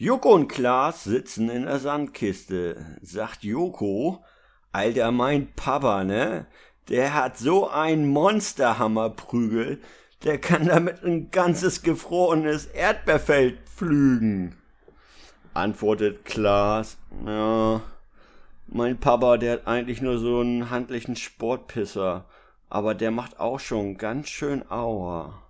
Joko und Klaas sitzen in der Sandkiste, sagt Joko. Alter, mein Papa, ne? Der hat so einen Monsterhammerprügel, der kann damit ein ganzes gefrorenes Erdbeerfeld pflügen. Antwortet Klaas, ja, mein Papa, der hat eigentlich nur so einen handlichen Sportpisser, aber der macht auch schon ganz schön Aua.